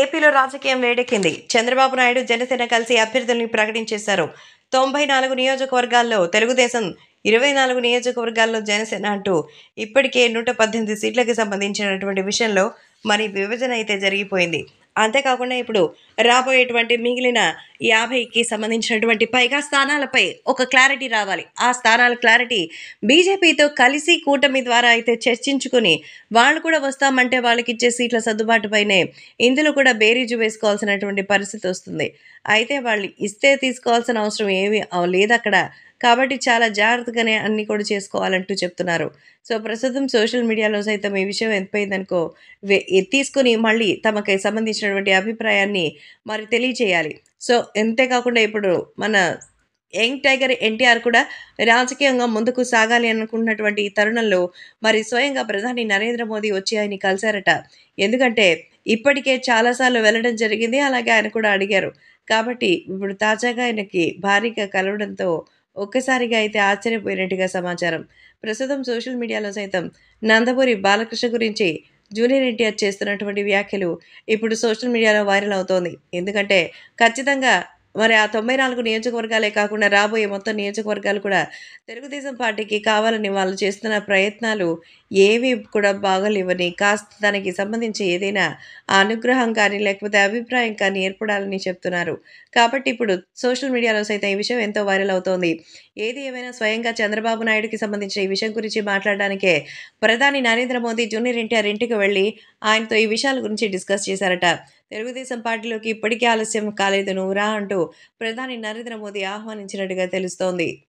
ఏపీలో రాజకీయం వేడెక్కింది చంద్రబాబు నాయుడు జనసేన కలిసి అభ్యర్థుల్ని ప్రకటించేశారు తొంభై నాలుగు నియోజకవర్గాల్లో తెలుగుదేశం ఇరవై నాలుగు నియోజకవర్గాల్లో జనసేన అంటూ ఇప్పటికే నూట పద్దెనిమిది సీట్లకు సంబంధించినటువంటి విషయంలో మరి విభజన అయితే జరిగిపోయింది అంతేకాకుండా ఇప్పుడు రాబోయేటువంటి మిగిలిన యాభైకి సంబంధించినటువంటి పైగా స్థానాలపై ఒక క్లారిటీ రావాలి ఆ స్థానాల క్లారిటీ బీజేపీతో కలిసి కూటమి ద్వారా అయితే చర్చించుకుని వాళ్ళు కూడా వస్తామంటే వాళ్ళకి ఇచ్చే సీట్ల సర్దుబాటుపైనే ఇందులో కూడా బేరీజు వేసుకోవాల్సినటువంటి పరిస్థితి వస్తుంది అయితే వాళ్ళు ఇస్తే తీసుకోవాల్సిన అవసరం ఏమీ లేదు అక్కడ కాబట్టి చాలా జాగ్రత్తగానే అన్నీ కూడా చేసుకోవాలంటూ చెప్తున్నారు సో ప్రస్తుతం సోషల్ మీడియాలో సైతం ఈ విషయం ఎంతపోయిందనుకో తీసుకుని మళ్ళీ తమకి సంబంధించినటువంటి అభిప్రాయాన్ని మరి తెలియచేయాలి సో అంతేకాకుండా ఇప్పుడు మన యంగ్ టైగర్ ఎన్టీఆర్ కూడా రాజకీయంగా ముందుకు సాగాలి అనుకున్నటువంటి ఈ తరుణంలో మరి స్వయంగా ప్రధాని నరేంద్ర మోదీ వచ్చి ఆయన కలిశారట ఎందుకంటే ఇప్పటికే చాలాసార్లు వెళ్ళడం జరిగింది అలాగే ఆయన కూడా అడిగారు కాబట్టి ఇప్పుడు తాజాగా ఆయనకి భారీగా కలవడంతో ఒక్కసారిగా అయితే ఆశ్చర్యపోయినట్టుగా సమాచారం ప్రస్తుతం సోషల్ మీడియాలో సైతం నందమూరి బాలకృష్ణ గురించి జూనియర్ ఎన్టీఆర్ చేస్తున్నటువంటి వ్యాఖ్యలు ఇప్పుడు సోషల్ మీడియాలో వైరల్ అవుతోంది ఎందుకంటే ఖచ్చితంగా మరి ఆ తొంభై నాలుగు నియోజకవర్గాలే కాకుండా రాబోయే మొత్తం నియోజకవర్గాలు కూడా తెలుగుదేశం పార్టీకి కావాలని వాళ్ళు చేస్తున్న ప్రయత్నాలు ఏవి కూడా బాగలేవని కాస్త దానికి సంబంధించి ఏదైనా అనుగ్రహం కానీ లేకపోతే అభిప్రాయం కానీ ఏర్పడాలని చెప్తున్నారు కాబట్టి ఇప్పుడు సోషల్ మీడియాలో సైతం ఈ విషయం ఎంతో వైరల్ అవుతోంది ఏది ఏమైనా స్వయంగా చంద్రబాబు నాయుడుకి సంబంధించిన ఈ విషయం గురించి మాట్లాడడానికే ప్రధాని నరేంద్ర మోదీ జూనియర్ ఎన్టీఆర్ ఇంటికి వెళ్ళి ఆయనతో ఈ విషయాల గురించి డిస్కస్ చేశారట తెలుగుదేశం పార్టీలోకి ఇప్పటికీ ఆలస్యం కాలేదు రా అంటూ ప్రధాని నరేంద్ర మోదీ ఆహ్వానించినట్టుగా తెలుస్తోంది